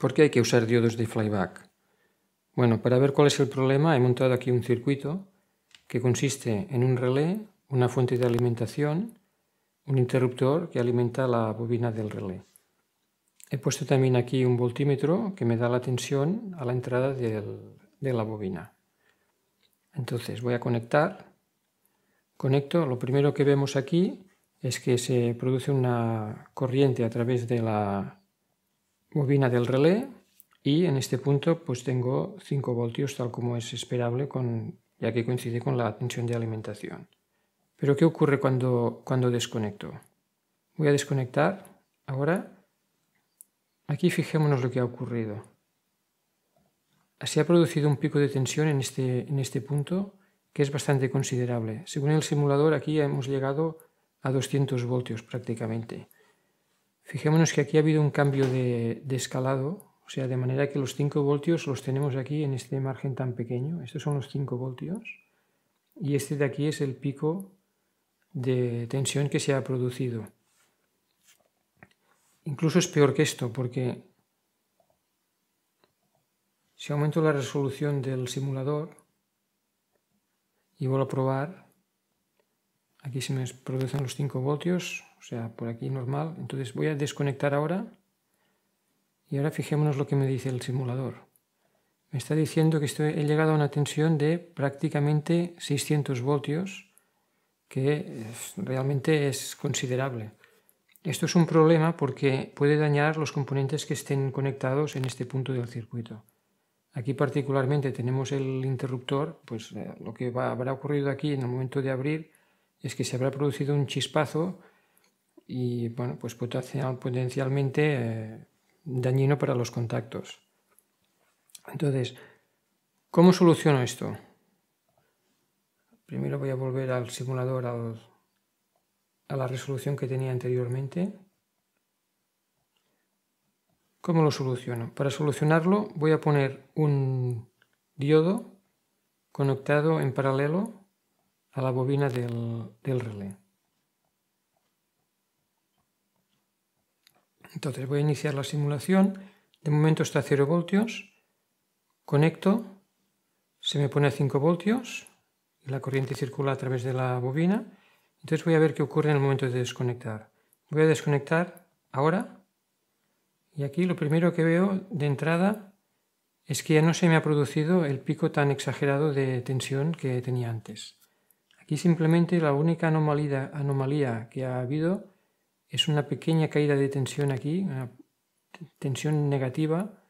¿Por qué hay que usar diodos de flyback? Bueno, para ver cuál es el problema he montado aquí un circuito que consiste en un relé, una fuente de alimentación, un interruptor que alimenta la bobina del relé. He puesto también aquí un voltímetro que me da la tensión a la entrada de la bobina. Entonces voy a conectar, conecto, lo primero que vemos aquí es que se produce una corriente a través de la bobina del relé y en este punto pues tengo 5 voltios tal como es esperable con, ya que coincide con la tensión de alimentación. Pero ¿qué ocurre cuando, cuando desconecto? Voy a desconectar ahora. Aquí fijémonos lo que ha ocurrido. así ha producido un pico de tensión en este, en este punto que es bastante considerable. Según el simulador aquí hemos llegado a 200 voltios prácticamente. Fijémonos que aquí ha habido un cambio de, escalado, o sea, de manera que los 5 voltios los tenemos aquí en este margen tan pequeño. Estos son los 5 voltios y este de aquí es el pico de tensión que se ha producido. Incluso es peor que esto porque si aumento la resolución del simulador y vuelvo a probar, Aquí se me producen los 5 voltios, o sea, por aquí normal. Entonces voy a desconectar ahora. Y ahora fijémonos lo que me dice el simulador. Me está diciendo que estoy, he llegado a una tensión de prácticamente 600 voltios, que eh, realmente es considerable. Esto es un problema porque puede dañar los componentes que estén conectados en este punto del circuito. Aquí particularmente tenemos el interruptor, pues eh, lo que habrá ocurrido aquí en el momento de abrir es que se habrá producido un chispazo y, bueno, pues potencialmente eh, dañino para los contactos. Entonces, ¿cómo soluciono esto? Primero voy a volver al simulador, a la resolución que tenía anteriormente. ¿Cómo lo soluciono? Para solucionarlo voy a poner un diodo conectado en paralelo la bobina del, relé. Entonces voy a iniciar la simulación. De momento está a 0 voltios. Conecto. Se me pone a 5 voltios. Y la corriente circula a través de la bobina. Entonces voy a ver qué ocurre en el momento de desconectar. Voy a desconectar ahora. Y aquí lo primero que veo de entrada es que ya no se me ha producido el pico tan exagerado de tensión que tenía antes. Y simplemente la única anomalía, anomalía que ha habido es una pequeña caída de tensión aquí, una tensión negativa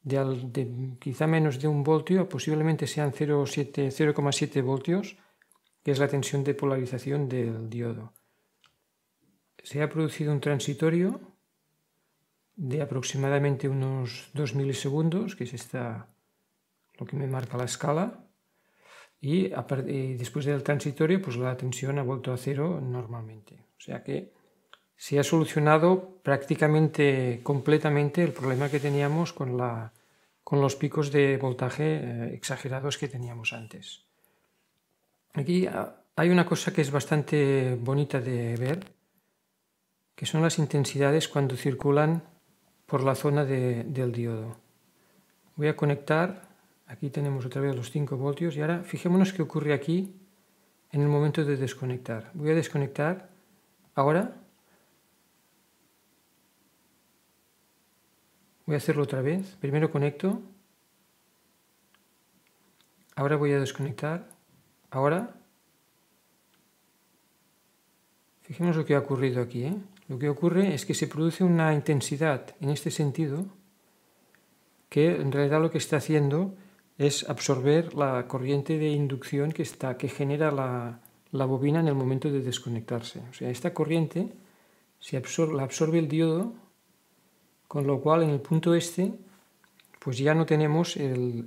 de, quizá menos de un voltio, posiblemente sean 0,7 voltios, que es la tensión de polarización del diodo. Se ha producido un transitorio de aproximadamente unos 2 milisegundos, que es lo que me marca la escala, y, después del transitorio, pues la tensión ha vuelto a cero normalmente. O sea que se ha solucionado prácticamente completamente el problema que teníamos con, la, con los picos de voltaje eh, exagerados que teníamos antes. Aquí ah, hay una cosa que es bastante bonita de ver, que son las intensidades cuando circulan por la zona del diodo. Voy a conectar Aquí tenemos otra vez los 5 voltios y ahora fijémonos qué ocurre aquí en el momento de desconectar. Voy a desconectar ahora. Voy a hacerlo otra vez. Primero conecto. Ahora voy a desconectar. Ahora. Fijémonos lo que ha ocurrido aquí. ¿eh? Lo que ocurre es que se produce una intensidad en este sentido que en realidad lo que está haciendo es absorber la corriente de inducción que, está, que genera la, bobina en el momento de desconectarse. O sea, esta corriente se absorbe, la absorbe el diodo, con lo cual en el punto este pues ya no tenemos el,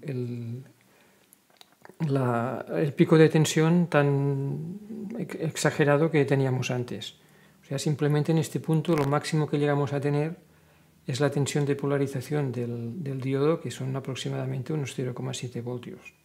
el pico de tensión tan exagerado que teníamos antes. O sea, simplemente en este punto lo máximo que llegamos a tener es la tensión de polarización del, del diodo, que son aproximadamente unos 0,7 voltios.